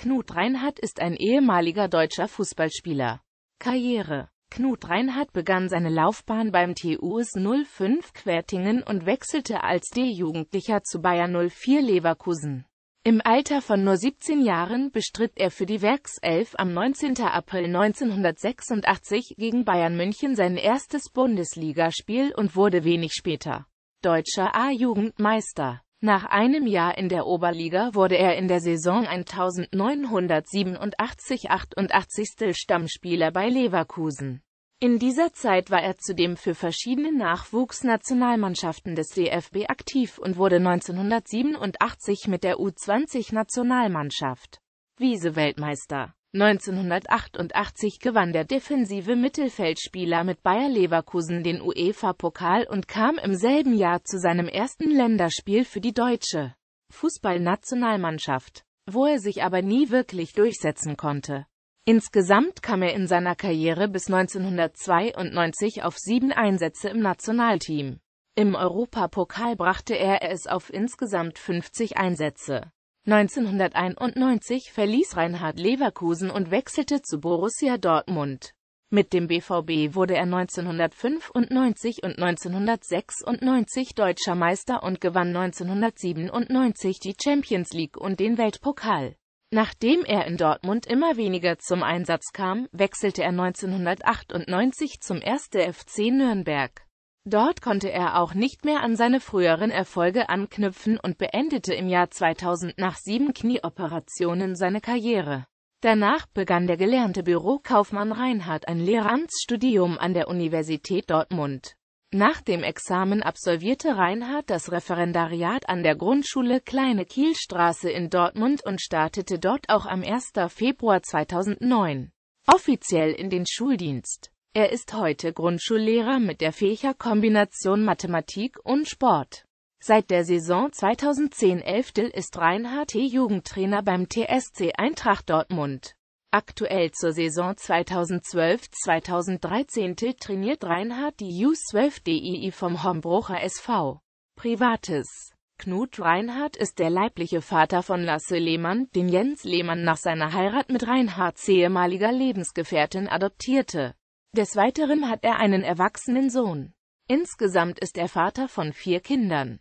Knut Reinhardt ist ein ehemaliger deutscher Fußballspieler. Karriere Knut Reinhardt begann seine Laufbahn beim TuS 05 Quertingen und wechselte als D-Jugendlicher zu Bayer 04 Leverkusen. Im Alter von nur 17 Jahren bestritt er für die Werkself am 19. April 1986 gegen Bayern München sein erstes Bundesligaspiel und wurde wenig später deutscher A-Jugendmeister. Nach einem Jahr in der Oberliga wurde er in der Saison 1987-88 Stammspieler bei Leverkusen. In dieser Zeit war er zudem für verschiedene Nachwuchsnationalmannschaften des DFB aktiv und wurde 1987 mit der U20-Nationalmannschaft wiese weltmeister 1988 gewann der defensive Mittelfeldspieler mit Bayer Leverkusen den UEFA-Pokal und kam im selben Jahr zu seinem ersten Länderspiel für die deutsche Fußballnationalmannschaft, wo er sich aber nie wirklich durchsetzen konnte. Insgesamt kam er in seiner Karriere bis 1992 auf sieben Einsätze im Nationalteam. Im Europapokal brachte er es auf insgesamt 50 Einsätze. 1991 verließ Reinhard Leverkusen und wechselte zu Borussia Dortmund. Mit dem BVB wurde er 1995 und 1996 deutscher Meister und gewann 1997 die Champions League und den Weltpokal. Nachdem er in Dortmund immer weniger zum Einsatz kam, wechselte er 1998 zum 1. FC Nürnberg. Dort konnte er auch nicht mehr an seine früheren Erfolge anknüpfen und beendete im Jahr 2000 nach sieben Knieoperationen seine Karriere. Danach begann der gelernte Bürokaufmann Reinhard ein Lehramtsstudium an der Universität Dortmund. Nach dem Examen absolvierte Reinhard das Referendariat an der Grundschule Kleine Kielstraße in Dortmund und startete dort auch am 1. Februar 2009 offiziell in den Schuldienst. Er ist heute Grundschullehrer mit der Fächerkombination Mathematik und Sport. Seit der Saison 2010-11 ist Reinhard T. Jugendtrainer beim TSC Eintracht Dortmund. Aktuell zur Saison 2012-2013 trainiert Reinhard die U12 DII vom Hombrucher SV. Privates Knut Reinhardt ist der leibliche Vater von Lasse Lehmann, den Jens Lehmann nach seiner Heirat mit Reinhards ehemaliger Lebensgefährtin adoptierte des Weiteren hat er einen erwachsenen Sohn. Insgesamt ist er Vater von vier Kindern.